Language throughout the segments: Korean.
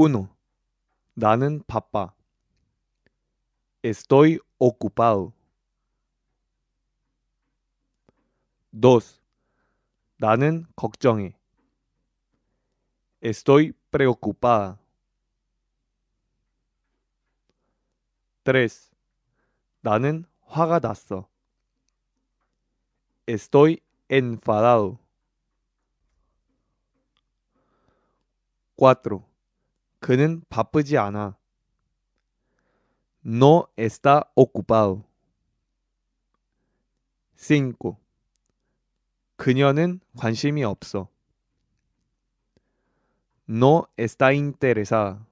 1. 나는 바빠. Estoy ocupado. 2. 나는 걱정해. Estoy preocupada. 3. 나는 화가 났어. Estoy enfadado. 4. 그는 바쁘지 않아. No está ocupado. 5. 그녀는 관심이 없어. No está interesada.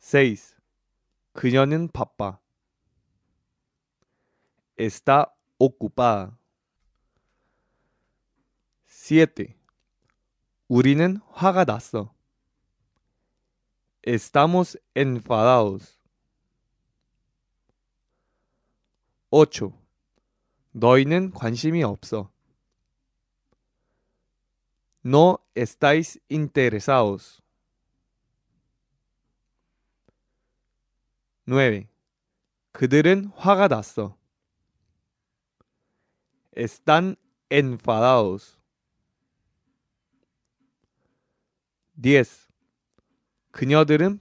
6. 그녀는 바빠. Está ocupada. 7. 우리는 화가 났어. Estamos enfadados. 8. 너희는 관심이 없어. No estáis interesados. 9. 그들은 화가 났어. Están enfadados. 10. 그녀들은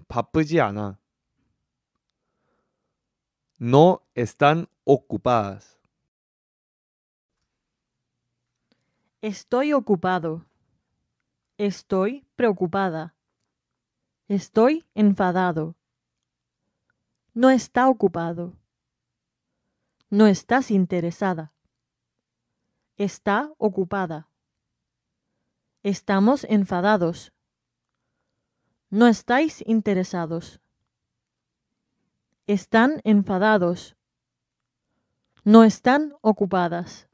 No están ocupadas. Estoy ocupado. Estoy preocupada. Estoy enfadado. No está ocupado. No estás interesada. Está ocupada. Estamos enfadados no estáis interesados. Están enfadados. No están ocupadas.